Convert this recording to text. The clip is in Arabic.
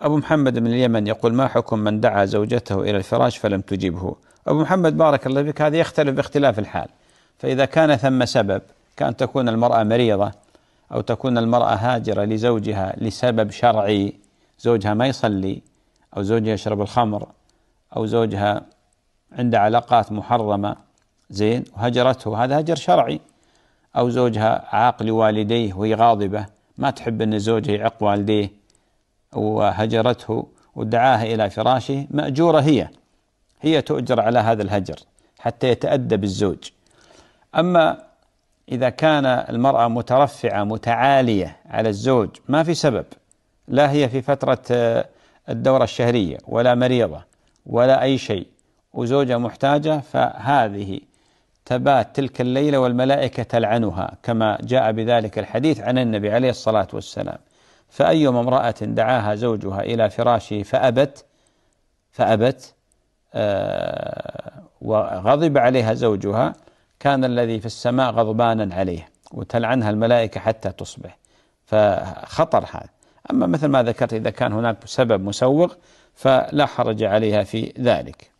أبو محمد من اليمن يقول ما حكم من دعا زوجته إلى الفراش فلم تجبه أبو محمد بارك الله فيك هذا يختلف باختلاف الحال فإذا كان ثم سبب كان تكون المرأة مريضة أو تكون المرأة هاجرة لزوجها لسبب شرعي زوجها ما يصلي أو زوجها يشرب الخمر أو زوجها عنده علاقات محرمة زين وهجرته هذا هجر شرعي أو زوجها عاق لوالديه وهي غاضبة ما تحب أن زوجها يعق والديه وهجرته ودعاها إلى فراشه مأجورة هي هي تؤجر على هذا الهجر حتى يتأدب الزوج أما إذا كان المرأة مترفعة متعالية على الزوج ما في سبب لا هي في فترة آه، الدورة الشهرية ولا مريضة ولا أي شيء وزوجها محتاجة فهذه تبات تلك الليلة والملائكة تلعنها كما جاء بذلك الحديث عن النبي عليه الصلاة والسلام فأيما امرأة دعاها زوجها إلى فراشه فأبت فأبت آه، وغضب عليها زوجها كان الذي في السماء غضبانا عليه وتلعنها الملائكة حتى تصبح فخطر هذا أما مثل ما ذكرت إذا كان هناك سبب مسوغ فلا حرج عليها في ذلك